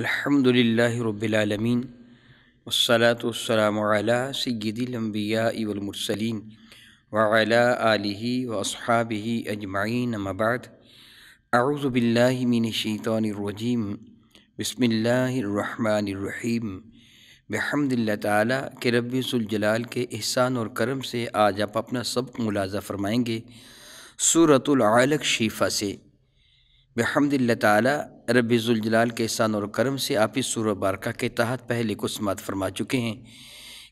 अल्हम्दुलिल्लाहि रब्बिल आलमीन वस्सलातु वस्सलामु अला सय्यिदिल अंबिया वल मुरसलीन व अला आलिहि व अस्हाबिहि अजमाइन अम्मा बाद अऊज़ु बिल्लाहि मिनश शैतानिर रजीम बिस्मिल्लाहिर रहमानिर रहीम बहमदिल्ला ताला के रब्बिल जलाल के एहसान और करम से आज आप अपना सबक मुलाजा फरमाएंगे सूरतुल अलक शीफ़ा से बहमदिल्ला ताला रबीज़ुलजलाल के एहसान और करम से आप इस सूर बारका के तहत पहले को समात फरमा चुके हैं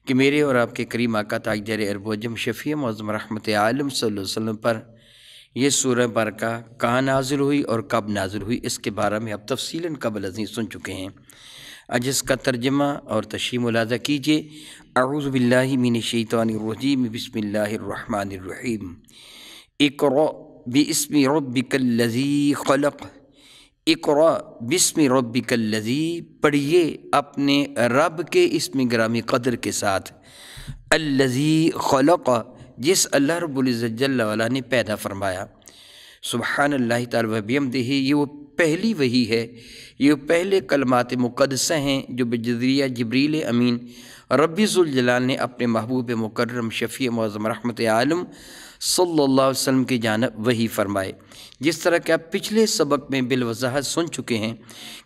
कि मेरे और आपके करीम आका ताजर अरबोजम शफ़ी मौजम रहमत आलम वसल्लम पर यह सूर बारका कहाँ नाजिल हुई और कब नाजिल हुई इसके बारे में आप तफसीला कबल अजीं सुन चुके हैं आज इसका तर्जमा और तशी मुलाजा कीजिए आउज़बिल्लिमिन एक बसमीम इकर बसमी लजी खलक़ इकरा बिस्म रब पढ़िए अपने रब के इसम ग्रामी कदर के साथ अल्लजी खल जिस अल्लाह रबुल्जल ने पैदा फरमाया सुबहान अल्लाह तबीमद दही ये वो पहली वही है ये पहले कलमात मुकदस हैं जो बजरिया जबरील अमीन रबीज़ुलजलाल ने अपने महबूब मुकर्रम शफ़ी मज़म रहमत आलम सल्लल्लाहु अलैहि वसल्लम की जानब वही फरमाए जिस तरह के आप पिछले सबक में बिलवजाहत सुन चुके हैं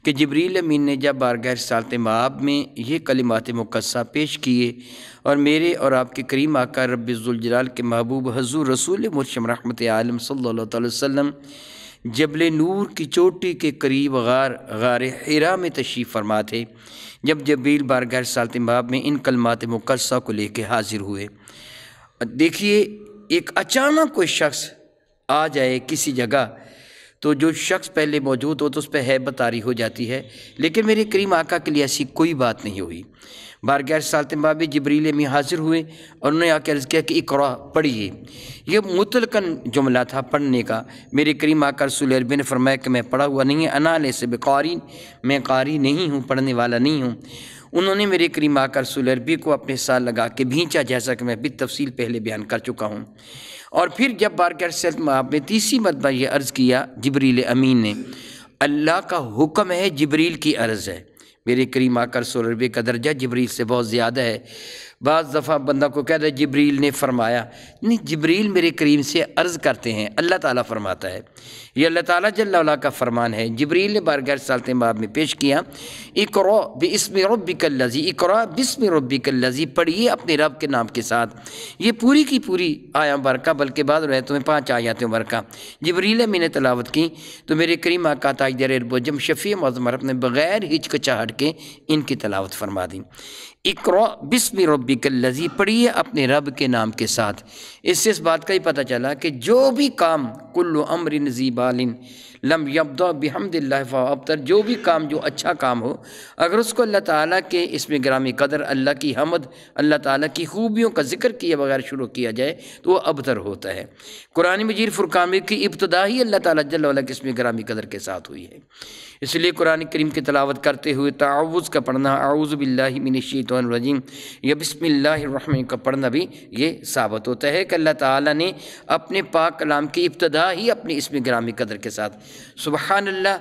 कि जबरील अमीन ने जब बारगाह सालत माब में ये कलिमात मुकस्सा पेश किए और मेरे और आपके करीम आकर रबीजुलजलाल के महबूब हजूर रसूल मुरशम रहमत आलम सल्ला वसम जबल नूर की चोटी के करीब गार गार हरा में तशीफ़ फरमा थे जब जबील बारगाह सालत माब में इन कलमात मुकस्सा को लेकर हाजिर हुए देखिए एक अचानक कोई शख्स आ जाए किसी जगह तो जो शख्स पहले मौजूद हो तो उस पर हैबत बतारी हो जाती है लेकिन मेरे करीम आका के लिए ऐसी कोई बात नहीं हुई बार ग्यारह साल तबाब जबरील में हाजिर हुए और उन्होंने आके अर्ज़ किया कि इकरा पढ़िए यह मुतलकन जुमला था पढ़ने का मेरे करीम आका रसूल अरबी ने फरमाया कि मैं पढ़ा हुआ नहीं है अनाल से बेकारी मैं कारी नहीं हूँ पढ़ने वाला नहीं हूँ उन्होंने मेरे करीम आकर सुलरबी को अपने साथ लगा के भींचा जैसा कि मैं भी तफसील पहले बयान कर चुका हूँ और फिर जब बारकर सलमाब ने तीसरी मरतबा यह अर्ज़ किया जबरील अमीन ने अल्लाह का हुक्म है जबरील की अर्ज़ है मेरे करीम आकर सुलरबी का दर्जा जबरील से बहुत ज़्यादा है बज़ दफ़ा बंदा को कह रहा जबरील ने फरमाया नहीं जबरील मेरे करीम से अर्ज़ करते हैं अल्लाह ताला फरमाता है ये अल्लाह ताला जल्ला का फरमान है जबरील ने बार गैर सालते बाब में पेश किया इकरो बसम बसम इकरा कल लजी पढ़िए अपने रब के नाम के साथ ये पूरी की पूरी आया बरका बल्कि बाद रहे तुम्हें पाँच आयात बरका जबरील मैंने तलावत की तो मेरे करीम आका ताजदार शफ़ी मजमर ने बग़ैर हिचकचाहट के इनकी तलावत फरमा दी इकरो बिस्म रबिकल्लजी पढ़िए अपने रब के नाम के साथ इससे इस बात का ही पता चला कि जो भी काम कुल्लु अमरिन बालिन लम यबदा बिहमदिल्ला अबतर जो भी काम जो अच्छा काम हो अगर उसको अल्लाह ताला के इसमें ग्रामी कदर अल्लाह की हमद अल्लाह ताला की खूबियों का जिक्र किए बगैर शुरू किया जाए तो वह अबतर होता है कुरानी मजीर फुरकामी की इब्तदा ही अल्लाह ताला जल्ला के इसमें ग्रामी कदर के साथ हुई है इसलिए कुरान करीम की तलावत करते हुए ताउज़ का पढ़ना आउज़बिल्लिमिनशीतरजीम या बिसमिल्लाम का पढ़ना भी ये साबित होता है कि अल्लाह ताली ने अपने पाक कलाम की इब्तदा ही अपने इसमें ग्रामी कदर के साथ सुबहानल्ला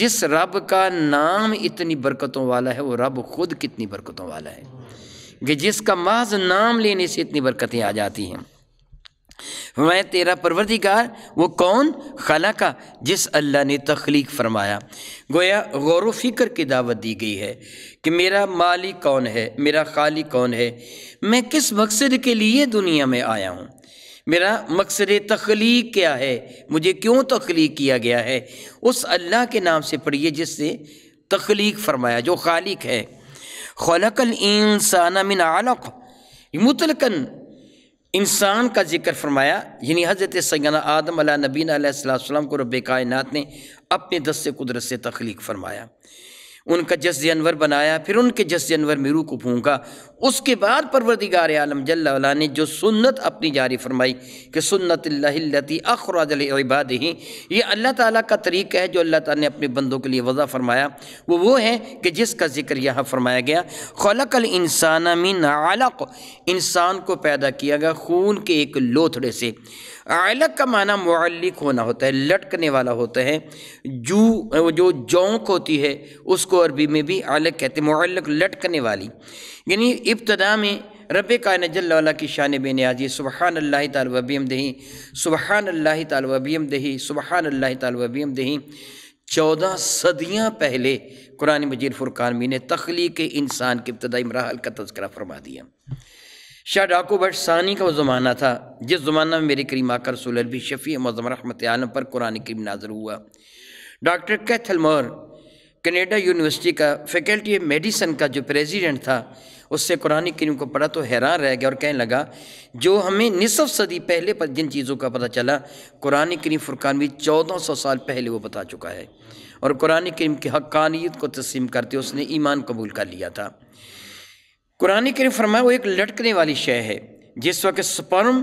जिस रब का नाम इतनी बरकतों वाला है वो रब खुद कितनी बरकतों वाला है कि जिसका माज नाम लेने से इतनी बरकतें आ जाती हैं मैं तेरा परवरदिगार वो कौन खला का जिस अल्लाह ने तख्लीक फरमाया गोया गौर फिक्र की दावत दी गई है कि मेरा माली कौन है मेरा खाली कौन है मैं किस मकसद के लिए दुनिया में आया हूँ मेरा मकसद तख्लीक क्या है मुझे क्यों तख्लीक किया गया है उस अल्लाह के नाम से पढ़िए जिससे तख्लीक फरमाया जो खालिक है खलकल इंसाना मिन आलक मुतलकन इंसान का जिक्र फरमाया यानी हज़रत सैदना आदम अला नबीन आसम को रब कायनत ने अपने दस कुदरत से तख्लीक फरमाया उनका जस जानवर बनाया फिर उनके जस जानवर में को फूंका उसके बाद परवरदिगार आलम जल्ला ने जो सुन्नत अपनी जारी फरमाई कि सुन्नत लती इबाद ही ये अल्लाह ताला का तरीक़ा है जो अल्लाह ताला ने अपने बंदों के लिए वज़ा फरमाया वो वो है कि जिसका जिक्र यहाँ फरमाया गया अल इंसान मिन आलक इंसान को पैदा किया गया खून के एक लोथड़े से अलग का माना मालिक होना होता है लटकने वाला होता है जू जो जोंक होती है उसको अरबी में भी अलग कहते हैं मुअल्लक लटकने वाली यानी इब्तदा में रब का जल्ला की शान बेन आजी सुबहान अल्लाह तालबीम दही सुबहान अल्लाह तालबीम दही सुबहान अल्लाह तालबीम दही चौदह सदियाँ पहले कुरान मजीद फुरकानवी ने तख्लीक इंसान के इब्तदाई मरहल का तस्करा फरमा दिया शाह डाकू भट्ट सानी का वो ज़माना था जिस ज़माना में मेरे करीम आकर सोलरवी शफ़ी मज़म रहमत आलम पर कुरान करीम नाजर हुआ doctor Keith L Moore Canada university का फैकल्टी ऑफ मेडिसन का जो प्रेसिडेंट था उससे कुरान करीम को पढ़ा तो हैरान रह गया और कहने लगा जो हमें निसफ सदी पहले पर जिन चीज़ों का पता चला कुरान करीम फ़ुरकान भी चौदह सौ साल पहले वो बता चुका है और कुरान करीम की हक्कानियत को तस्लीम करते उसने ईमान कबूल कर लिया था कुरान करीम फरमाए वो एक लटकने वाली शय है जिस वक्त स्पर्म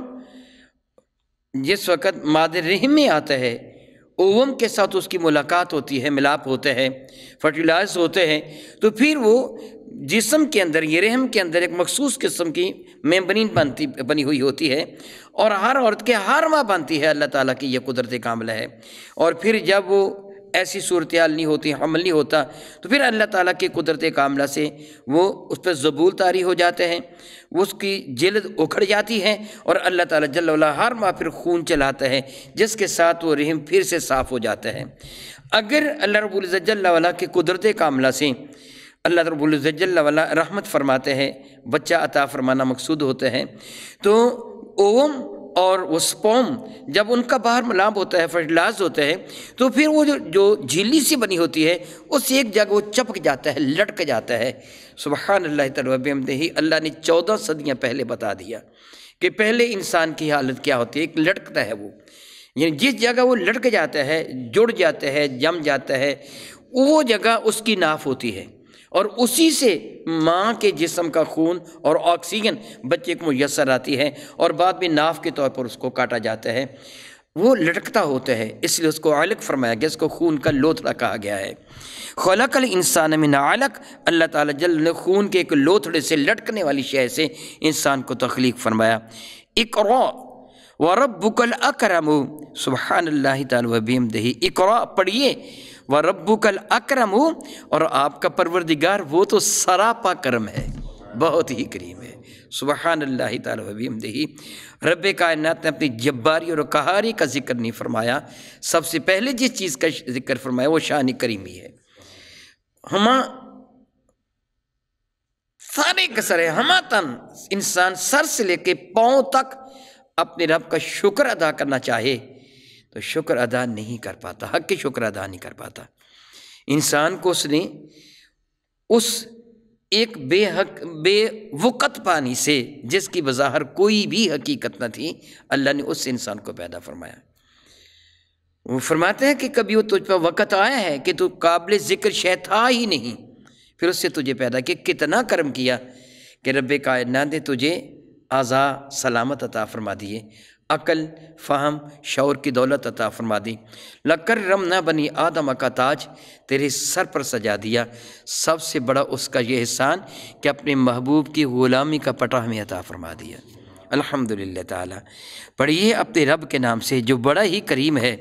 जिस वक्त माद रहम में आता है ओवम के साथ उसकी मुलाकात होती है मिलाप होते हैं फर्टिलाइज होते हैं तो फिर वो जिसम के अंदर ये रहम के अंदर एक मखसूस किस्म की मेम्बरीन बनती बनी हुई होती है और हर औरत के हर माँ बनती है अल्लाह ताला की यह कुदरती कामला है और फिर जब वो ऐसी सूरत नहीं होती हमल नहीं होता तो फिर अल्लाह ताला के कुदरत कामला से वो उस पर जबूल तारी हो जाते हैं उसकी जल्द उखड़ जाती है और अल्लाह ताला जल्ला हर माह फिर खून चलाता है जिसके साथ वो रहम फिर से साफ़ हो जाता है अगर अल्लाह रबुल्ज़त जल्ला के कुदरत कामला से अल्लाह रबुल्ज़ल वाला रहमत फरमाते हैं बच्चा अता फरमाना मकसूद होता है तो ओम और वो स्पोम जब उनका बाहर मलाम होता है फर्टिलाइज होता है तो फिर वो जो जो झीली सी बनी होती है उस एक जगह वो चपक जाता है लटक जाता है सुबह अल्लाह ही अल्लाह ने चौदह सदियाँ पहले बता दिया कि पहले इंसान की हालत क्या होती है एक लटकता है वो यानी जिस जगह वो लटक जाता है जुड़ जाता है जम जाता है वो जगह उसकी नाफ होती है और उसी से माँ के जिसम का खून और ऑक्सीजन बच्चे को मैसर आती है और बाद में नाफ के तौर पर उसको काटा जाता है वो लटकता होता है इसलिए उसको अलग फरमाया गया इसको खून का लोथड़ा कहा गया है अल इंसान में नालक अल्लाह ताला जल ने खून के एक लोथड़े से लटकने वाली शय से इंसान को तख्लीक फरमाया इकरा व रब बुकल अकरम सुबहान अल्लाह तबीम दही इकरा पढ़िए व रब्बू कल अक्रम हो और आपका परवरदिगार वो तो सरापा करम है बहुत ही करीम है सुबहान अल्लाह तबीमदही रब कायनत ने अपनी जब्बारी और कहारी का जिक्र नहीं फरमाया सबसे पहले जिस चीज़ का जिक्र फरमाया वो शान करीमी है हम सारे कसर है हम तन इंसान सर से लेके पाँव तक अपने रब का शुक्र अदा करना चाहे तो शुक्र अदा नहीं कर पाता हक के शुक्र अदा नहीं कर पाता इंसान को उसने उस एक बेहक बेवकत पानी से जिसकी बाहर कोई भी हकीकत न थी अल्लाह ने उस इंसान को पैदा फरमाया वो फरमाते हैं कि कभी वो तुझ पर वक़्त आया है कि तू काबिल ज़िक्र शह था ही नहीं फिर उससे तुझे पैदा किया कितना कर्म किया कि रब कायना ने तुझे आज़ा सलामत अता फरमा दिए अकल फ़हम शौर की दौलत अता फरमा दी लकर न बनी आदम का ताज तेरे सर पर सजा दिया सबसे बड़ा उसका यह एहसान कि अपने महबूब की ग़ुलामी का पटा हमें अता फरमा दिया अल्हम्दुलिल्लाह ताला पढ़िए अपने रब के नाम से जो बड़ा ही करीम है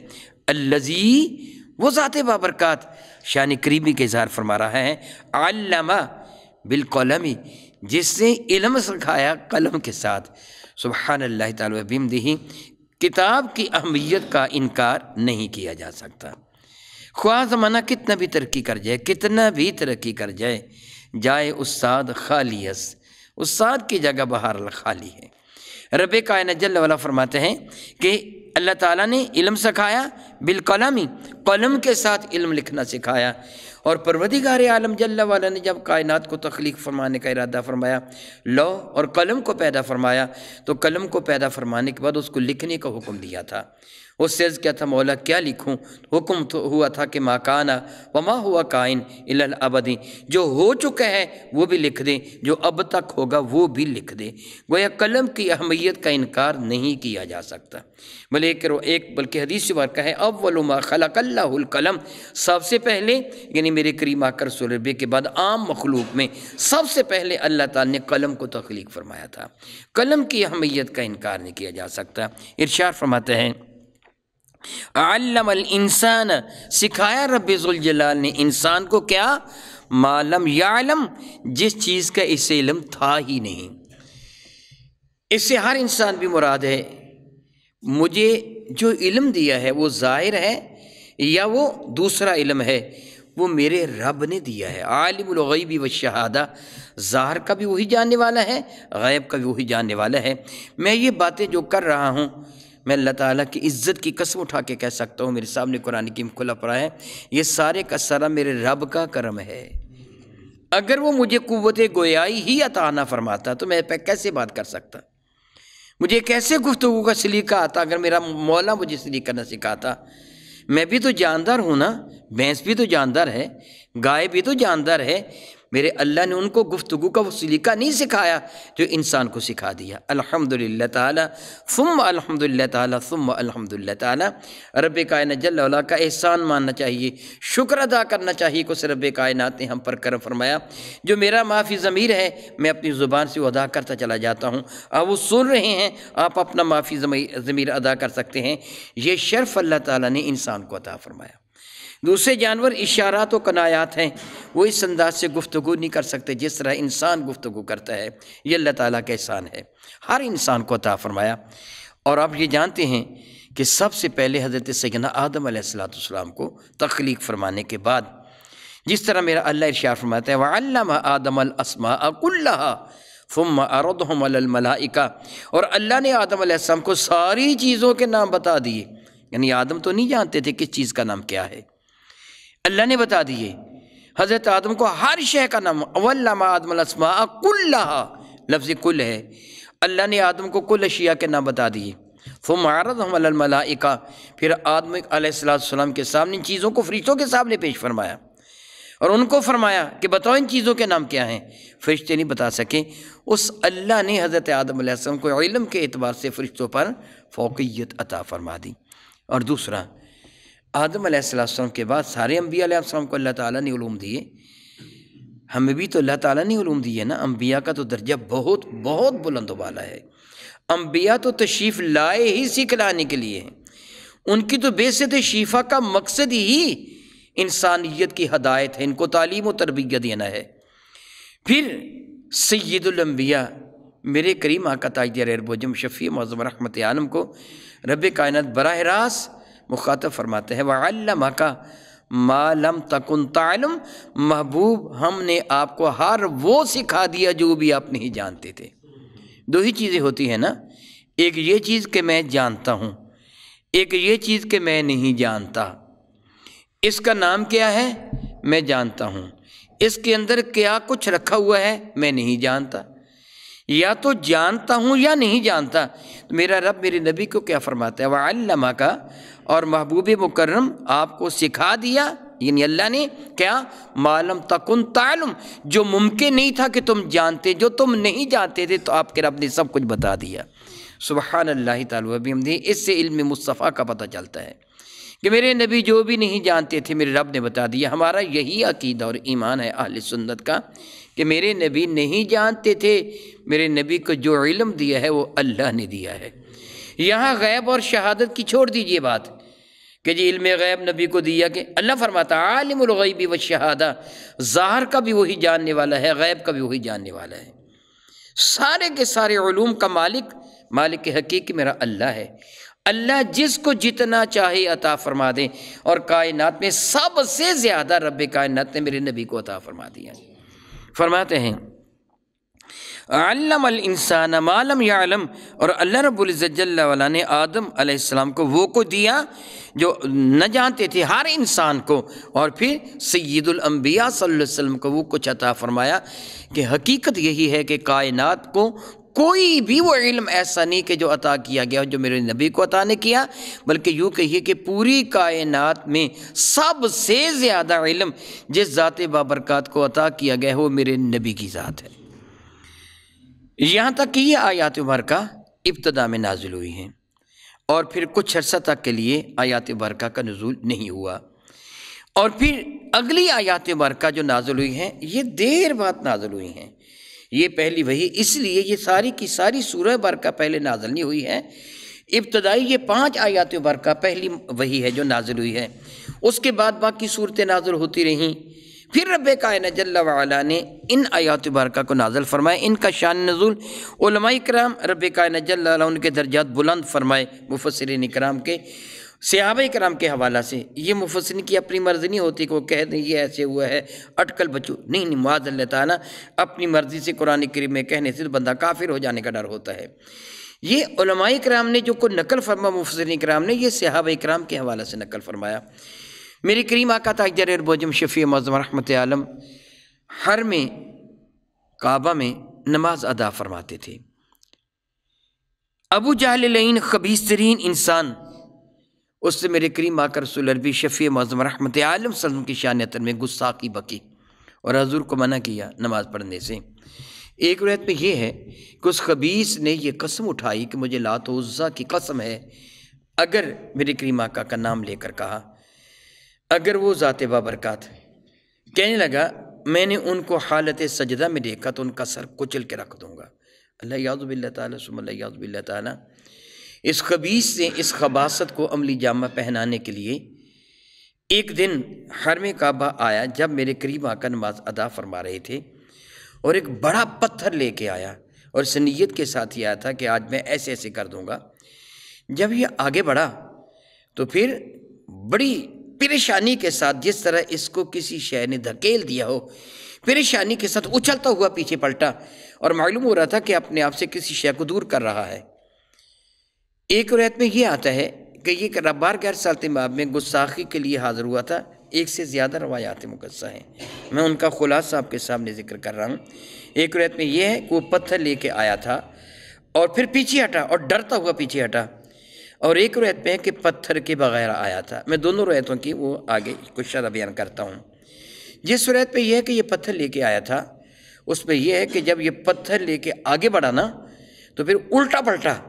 अल्लज़ी वो ज़ात बाबरकत शान करीमी का इजहार फरमा रहा है आल्लमा बिलकौलमी जिसने इलम सिखाया कलम के साथ सुबहान अल्लाह दही किताब की अहमियत का इनकार नहीं किया जा सकता ख्वा ज़माना कितना भी तरक्की कर जाए कितना भी तरक्की कर जाए जाए उस्ताद खालियस उस्ताद की जगह बहार खाली है रब कायन जल्ला वाला फरमाते हैं कि अल्लाह ताला ने इल्म सिखाया बिलकलमी कलम के साथ इल्म लिखना सिखाया और परवदिगार आलम जल्ला ने जब कायनात को तख्लीक फरमाने का इरादा फरमाया लो और कलम को पैदा फरमाया तो कलम को पैदा फरमाने के बाद उसको लिखने का हुक्म दिया था उससे सेज क्या था मौला क्या लिखूँ हुक्म तो हुआ था कि माकाना व माँ हुआ कायन इलल अबदी जो हो चुका है वो भी लिख दें जो अब तक होगा वो भी लिख दें गोया कलम की अहमियत का इनकार नहीं किया जा सकता भले एक, एक बल्कि हदीस बार का है अब वलुमा खलकल्लाकलम सबसे पहले यानी मेरे करीम कर सुरबे के बाद आम मखलूक में सबसे पहले अल्लाह तलम ने कलम को तख्लीक फरमाया था कलम की अहमियत का इनकार नहीं किया जा सकता इर्शार फरमाते हैं अल्लमल इंसान सिखाया रबाल ने इंसान को क्या मालम यालम जिस चीज़ का इसे इलम था ही नहीं इससे हर इंसान भी मुराद है मुझे जो इलम दिया है वो ज़ाहिर है या वो दूसरा इलम है वो मेरे रब ने दिया है आलिमगैबी व शहादा ज़ाहर का भी वही जानने वाला है गैब का भी वही जानने वाला है मैं ये बातें जो कर रहा हूँ मैं अल्लाह ताला की इज़्ज़त की कसम उठा के कह सकता हूँ मेरे सामने कुरान की खुला पड़ा है ये सारे का सारा मेरे रब का करम है अगर वो मुझे कुत गोयाई ही अता ना फरमाता तो मैं कैसे बात कर सकता मुझे कैसे गुफ्तु का सलीका आता अगर मेरा मौला मुझे सलीका करना सिखाता मैं भी तो जानदार हूँ ना भैंस भी तो जानदार है गाय भी तो जानदार है मेरे अल्लाह ने उनको गुफ्तु का वसीलिका नहीं सिखाया जो तो इंसान को सिखा दिया अल्हम्दुलिल्लाह ताला फ़ुम अल्हम्दुलिल्लाह ताला फ़ुम अल्हम्दुलिल्लाह ताला रब कायन जल्ला का एहसान मानना चाहिए शुक्र अदा करना चाहिए कुछ रब कायनात ने हम पर कर फरमाया जो मेरा माफ़ी ज़मीर है मैं अपनी ज़ुबान से अदा करता चला जाता हूँ आप वो सुन रहे हैं आप अपना माफ़ी ज़मीर अदा कर सकते हैं ये शर्फ़ अल्लाह ताली ने इंसान को अदा फरमाया दूसरे जानवर इशारात तो कनायात हैं वो इस अंदाज से गुफ्तु नहीं कर सकते जिस तरह इंसान गुफ्तु करता है ये अल्लाह ताली का एहसान है हर इंसान को अता फरमाया और आप ये जानते हैं कि सबसे पहले हज़रत सैदना आदम सलाम को तख्लीक फरमाने के बाद जिस तरह मेरा अल्लाह इशार फरमाता है वल्लम आदम असमा फ़ुम अरदमलाइका और अल्लाह ने आदम को सारी चीज़ों के नाम बता दिए यानी आदम तो नहीं जानते थे किस चीज़ का नाम क्या है अल्लाह ने बता दिए हज़रत आदम को हर शह का नाम अवल्लामा आदम कुल्ला लफ्ज़ कुल है अल्लाह ने आदम को कुल अशिया के नाम बता दिए फो मारद हमलाइका फिर आदम आलाम के सामने चीज़ों को फरिश्तों के सामने पेश फरमाया और उनको फरमाया कि बताओ इन चीज़ों के नाम क्या हैं फरिश्ते नहीं बता सके उस अल्लाह ने हज़रत आदम को इलम के अतबार से फरिश्तों पर फोकियत अता फरमा दी और दूसरा आदम आसम के बाद सारे अम्बिया को अल्लाह ताली ने ूम दिए हमें भी तो अल्लाह ताली ने ूम दिए ना अम्बिया का तो दर्जा बहुत बहुत बुलंद वाला है अम्बिया तो तशीफ़ लाए ही सीख लाने के लिए हैं उनकी तो बेसत शीफ़ा का मकसद ही इंसानियत की हदायत है इनको तालीम और तरबिया देना है फिर सैदुलम्बिया मेरे करीम आका ताजर अरबोजम शफ़ी मज़म रहमत आलम को रब कायनत बरह रास्त मुखातब फरमाते हैं वल्लम का मालम तकन तालम महबूब हमने आपको हर वो सिखा दिया जो भी आप नहीं जानते थे दो ही चीज़ें होती हैं ना एक ये चीज़ कि मैं जानता हूँ एक ये चीज़ कि मैं नहीं जानता इसका नाम क्या है मैं जानता हूँ इसके अंदर क्या कुछ रखा हुआ है मैं नहीं जानता या तो जानता हूँ या नहीं जानता तो मेरा रब मेरे नबी को क्या फरमाता है वल्लमा का और महबूब मुकर्रम आपको सिखा दिया यानी अल्लाह ने क्या मालम तकन तालम जो मुमकिन नहीं था कि तुम जानते जो तुम नहीं जानते थे तो आपके रब ने सब कुछ बता दिया सुबहान अल्लाह तभी हमने इससे इल्म मुस्तफ़ा का पता चलता है कि मेरे नबी जो भी नहीं जानते थे मेरे रब ने बता दिया हमारा यही अकीदा और ईमान है अहल सुन्नत का कि मेरे नबी नहीं जानते थे मेरे नबी को जो इलम दिया है वो अल्लाह ने दिया है यहाँ गैब और शहादत की छोड़ दीजिए बात कि जी इल्म गैब नबी को दिया कि अल्लाह फरमाता आलिमगैबी व शहादा ज़ाहर का भी वही जानने वाला है गैब का भी वही जानने वाला है सारे के सारे ूम का मालिक मालिक हकीक मेरा अल्लाह है अल्लाह जिसको जितना चाहे अता फरमा दें और कायनात में सबसे ज़्यादा रब कायनात ने मेरे नबी को अता फरमा दिया फरमाते हैं अल्लम इंसान मालम या आलम और अल्लाह रबुल्ज़ल्ला ने आदम आसमाम को वो को दिया जो न जानते थे हर इंसान को और फिर सैदुलम्बिया वसल्लम को वो कुछ अता फरमाया कि हकीकत यही है कि कायनात को कोई भी वो इल्म ऐसा नहीं कि जो अता किया गया जो मेरे नबी को अता नहीं किया बल्कि यूँ कहिए कि पूरी कायनात में सबसे ज़्यादा इल्म जिस ज़ात बाबरकत को अता किया गया है वो मेरे नबी की ज़ात है यहाँ तक कि ये आयात का इब्तदा में नाजिल हुई हैं और फिर कुछ अर्सा तक के लिए आयात बरका का नजूल नहीं हुआ और फिर अगली आयात बरका जो नाजुल हुई हैं ये देर बाद नाजुल हुई हैं ये पहली वही इसलिए ये सारी की सारी सूरह बरका पहले नाजल नहीं हुई है इब्तदाई ये पांच आयात बरका पहली वही है जो नाजिल हुई है उसके बाद बाकी सूरतें नाजिल होती रहीं फिर रब कायन जल्ला ने इन आयात बरका को नाजल फरमाए इनका शान नजूल कराम रब कायन जल्ला उनके दर्जात बुलंद फरमाए मुफसर कराम के सहाब कराम के हवाला से ये मुफसन की अपनी मर्ज़ी नहीं होती को कह दें ये ऐसे हुआ है अटकल बचू नहीं नहीं माज ताना अपनी मर्ज़ी से कुरान करीम में कहने से तो बंदा काफिर हो जाने का डर होता है ये उलमाई कराम ने जो को नकल फरमा मुफसन कराम ने यह सहाब कराम के हवाले से नकल फरमाया मेरी करीम आका तजर बोजम शफ़ी मज़म रहमत आलम हर में काबा में नमाज अदा फरमाते थे अबू जहल खबीस तरीन इंसान उससे मेरे करीम आकर सुलरबी शफ़ी मज़म रहमत आलम सलम की शानियतन में गुस्सा की बकी और हजूर को मना किया नमाज़ पढ़ने से एक रैत में यह है कि उस खबीस ने यह कसम उठाई कि मुझे लात उज़्ज़ा की कसम है अगर मेरे करीम आका का नाम लेकर कहा अगर वो ज़ात बाबरकत कहने लगा मैंने उनको हालत सजदा में देखा तो उनका सर कुचल के रख दूँगा अल्लाह याज़बिल्ला ताली सुमल्ला याज़बिल्ला इस खबीस से इस खबासत को अमली जामा पहनाने के लिए एक दिन हरम काबा आया जब मेरे करीब आकर नमाज अदा फरमा रहे थे और एक बड़ा पत्थर लेके आया और सनीयत के साथ ही आया था कि आज मैं ऐसे ऐसे कर दूंगा जब ये आगे बढ़ा तो फिर बड़ी परेशानी के साथ जिस तरह इसको किसी शह ने धकेल दिया हो परेशानी के साथ उछलता हुआ पीछे पलटा और मालूम हो रहा था कि अपने आप से किसी शय को दूर कर रहा है एक रैत में यह आता है कि ये रबार गैर सालतमाब में गुस्साखी के लिए हाज़िर हुआ था एक से ज़्यादा रवायात मुकदस हैं मैं उनका खुलासा आपके सामने ज़िक्र कर रहा हूँ एक रैत में यह है कि वो पत्थर लेके आया था और फिर पीछे हटा और डरता हुआ पीछे हटा और एक रैत में कि पत्थर के बगैर आया था मैं दोनों रैतों की वो आगे कुछ शर अभियान करता हूँ जिस रैत पर यह है कि यह पत्थर लेके आया था उसमें यह है कि जब ये पत्थर लेके आगे बढ़ा ना तो फिर उल्टा पलटा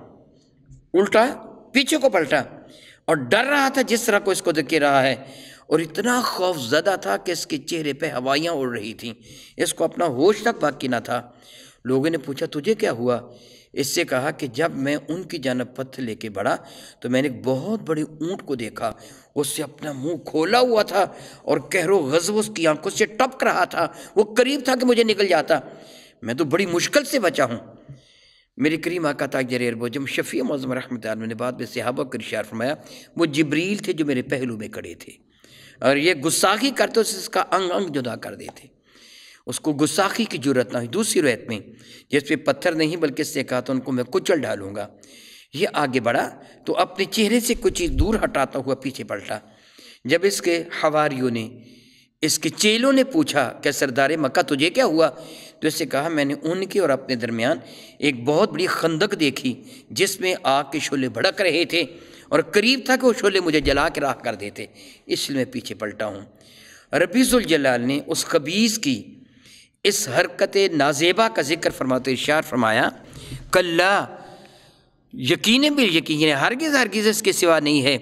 उल्टा पीछे को पलटा और डर रहा था जिस तरह को इसको दिखे रहा है और इतना खौफ ज्यादा था कि इसके चेहरे पे हवाइयाँ उड़ रही थीं इसको अपना होश तक बाकी ना था लोगों ने पूछा तुझे क्या हुआ इससे कहा कि जब मैं उनकी जानब पत्थर लेके बढ़ा तो मैंने एक बहुत बड़ी ऊँट को देखा उससे अपना मुंह खोला हुआ था और कहरो गजब उसकी आंखों से टपक रहा था वो करीब था कि मुझे निकल जाता मैं तो बड़ी मुश्किल से बचा हूँ मेरे करीम आका ताजर एरबोजम शफ़ी मौजम रहमत ने बाद में सहाबा को इशार फरमाया वो जबरील थे जो मेरे पहलू में खड़े थे और ये गुस्साखी करते उसे इसका अंग अंग जुदा कर देते उसको गुस्साखी की जरूरत ना हुई दूसरी रोहत में जिस पर पत्थर नहीं बल्कि इससे कहा तो उनको मैं कुचल डालूंगा ये आगे बढ़ा तो अपने चेहरे से कुछ चीज़ दूर हटाता हुआ पीछे पलटा जब इसके हवारियों ने इसके चेलों ने पूछा क्या सरदार मक्का तुझे क्या हुआ तो इससे कहा मैंने उनके और अपने दरमियान एक बहुत बड़ी खंदक देखी जिसमें आग के शोले भड़क रहे थे और करीब था कि वो शोले मुझे जला के राख कर देते इसलिए मैं पीछे पलटा हूँ रबीज़ुलजलाल ने उस खबीज़ की इस हरकत नाजेबा का जिक्र फरमाते तो इशार फरमाया कल्ला यकीन बिल यकीन हरगिज़ हरगिज़ इसके सिवा नहीं है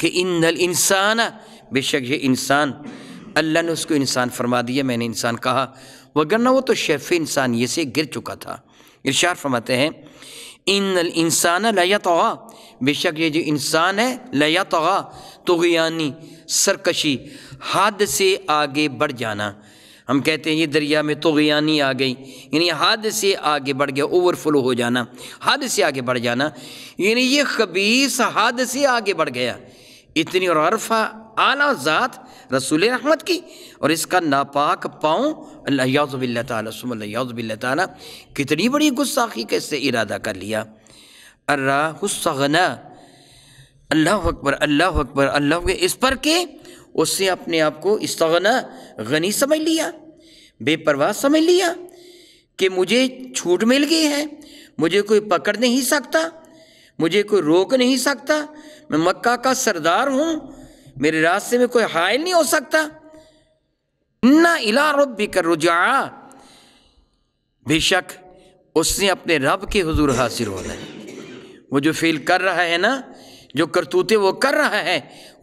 कि इन इंसान बेशक ये इंसान अल्लाह ने उसको इंसान फरमा दिया मैंने इंसान कहा वगरना वो तो शेफ इंसान ये से गिर चुका था इर्शार फरमाते हैं इन इंसान लया तो बेशक ये जो इंसान है लया तो तगयानी सरकशी हद से आगे बढ़ जाना हम कहते हैं ये दरिया में तगयानी तो आ गई यानी हद से आगे बढ़ गया ओवरफ्लो हो जाना हद से आगे बढ़ जाना यानी ये खबीस हद से आगे बढ़ गया इतनी और अरफा आला ज़ात रसूल रहमत की और इसका नापाक पाँव अल्लाउबिल्ल तसमल्लाबिल्ला ताली कितनी बड़ी गुस्साखी का इससे इरादा कर लिया अर्राहना अल्लाह अकबर अल्लाह अकबर अल्लाह इस पर के उससे अपने आप को इसगना गनी समझ लिया बेपरवाह समझ लिया कि मुझे छूट मिल गई है मुझे कोई पकड़ नहीं सकता मुझे कोई रोक नहीं सकता मैं मक्का का सरदार हूँ मेरे रास्ते में कोई हायल नहीं हो सकता ना इला रब कर रुझा बेशक उसने अपने रब के हजूर हासिल होना है वो जो फील कर रहा है ना जो करतूतें वो कर रहा है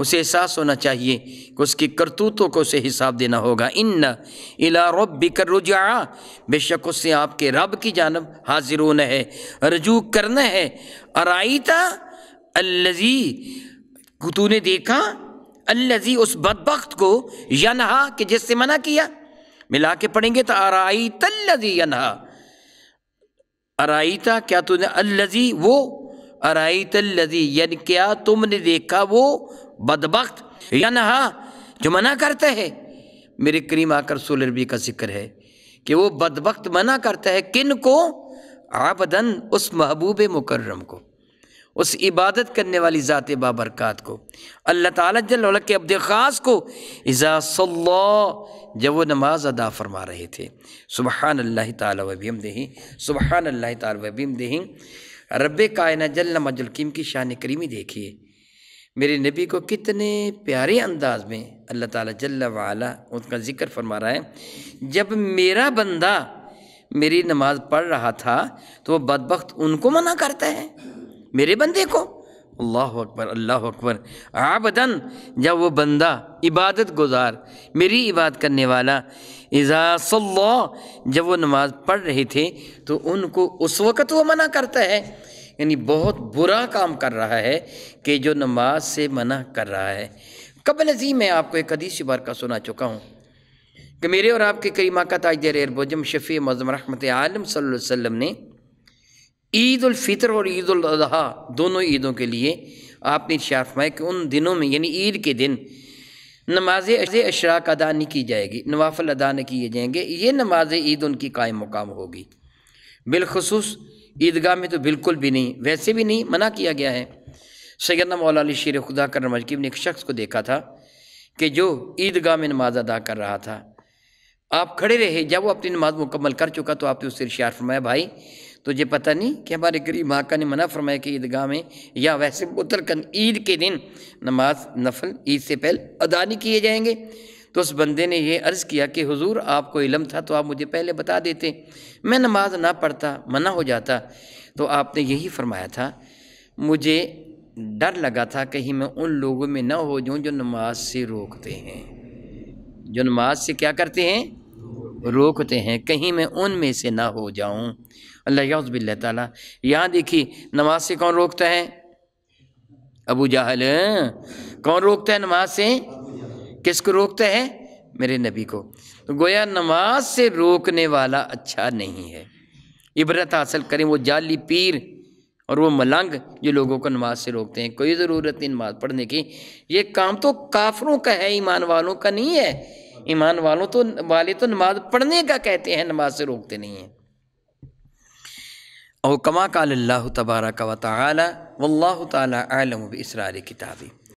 उसे एहसास होना चाहिए कि उसकी करतूतों को उसे हिसाब देना होगा इन इला रब कर रुझा बेशक उससे आपके रब की जानब हाजिर होना है रजू करना है अराइता अल्लजी तूने देखा अल्लजी उस बदबख्त को यनहा कि जिससे मना किया मिला के पढ़ेंगे तो अराई तल्लजी यनहा अराईता क्या तूने अल्लजी वो अराई तल्लजी यानी क्या तुमने देखा वो बदबख्त यनहा जो मना करता है मेरे करीम आकर सोलरबी का जिक्र है कि वो बदबख्त मना करता है किन को आबदन उस महबूब मुकर्रम को उस इबादत करने वाली ज़ात बाबरकत को अल्लाह ताला जल के अब्द ख़ास को इज़ा जब वो नमाज अदा फरमा रहे थे सुबहान अल्लाह तबीम दही सुबहान अल्लाह तबीम दही रब कायन जल मजुलकीम की शान करीमी देखिए मेरे नबी को कितने प्यारे अंदाज में अल्लाह ताला जल वाला उनका ज़िक्र फरमा रहा है जब मेरा बंदा मेरी नमाज़ पढ़ रहा था तो वह बदबख्त उनको मना करता है मेरे बंदे को अल्लाह अकबर अल्लाह अकबर आबदन जब वो बंदा इबादत गुजार मेरी इबादत करने वाला इज़ा जब वो नमाज़ पढ़ रहे थे तो उनको उस वक़्त वो मना करता है यानी बहुत बुरा काम कर रहा है कि जो नमाज से मना कर रहा है कबल जी मैं आपको एक अदीस बार का सुना चुका हूँ कि मेरे और आपके करीमा का ताजर एरबोजम शफ़ी मज़म रहमत आलम वसम ने ईद फितर और ईद अजी दोनों ईदों के लिए आपने फरमाया कि उन दिनों में यानी ईद के दिन नमाज अशराक अदा नहीं की जाएगी नवाफल अदा नहीं किए जाएंगे ये नमाज ईद उनकी कायम मुकाम होगी बिलखसूस ईदगाह में तो बिल्कुल भी नहीं वैसे भी नहीं मना किया गया है सैदना मौला अली शेर खुदा कर मजकीब ने एक शख्स को देखा था कि जो ईदगाह में नमाज अदा कर रहा था आप खड़े रहे जब वो अपनी नमाज मुकम्मल कर चुका तो आपने उससे इशार फरमाया भाई तो ये पता नहीं कि हमारे गरीब माका ने मना फरमाया कि ईदगाह में या वैसे मुतलकन ईद के दिन नमाज नफल ईद से पहले अदा नहीं किए जाएंगे तो उस बंदे ने यह अर्ज़ किया कि हुजूर आपको इलम था तो आप मुझे पहले बता देते मैं नमाज ना पढ़ता मना हो जाता तो आपने यही फरमाया था मुझे डर लगा था कहीं मैं उन लोगों में ना हो जाऊँ जो नमाज से रोकते हैं जो नमाज से क्या करते हैं रोकते हैं कहीं मैं उनमें से ना हो जाऊं अल्लाह बिल्ल ताला यहाँ देखिए नमाज से कौन रोकता है अबू जहल कौन रोकता है नमाज से किसको रोकता है मेरे नबी को तो गोया नमाज से रोकने वाला अच्छा नहीं है इबरत हासिल करें वो जाली पीर और वो मलंग जो लोगों को नमाज से रोकते हैं कोई ज़रूरत नहीं नमाज पढ़ने की ये काम तो काफरों का है ईमान वालों का नहीं है ईमान वालों तो वाले तो नमाज पढ़ने का कहते हैं नमाज से रोकते नहीं हैं और कमा काल्ला तबारा का वाली वल्ला तलम इसरार किताबी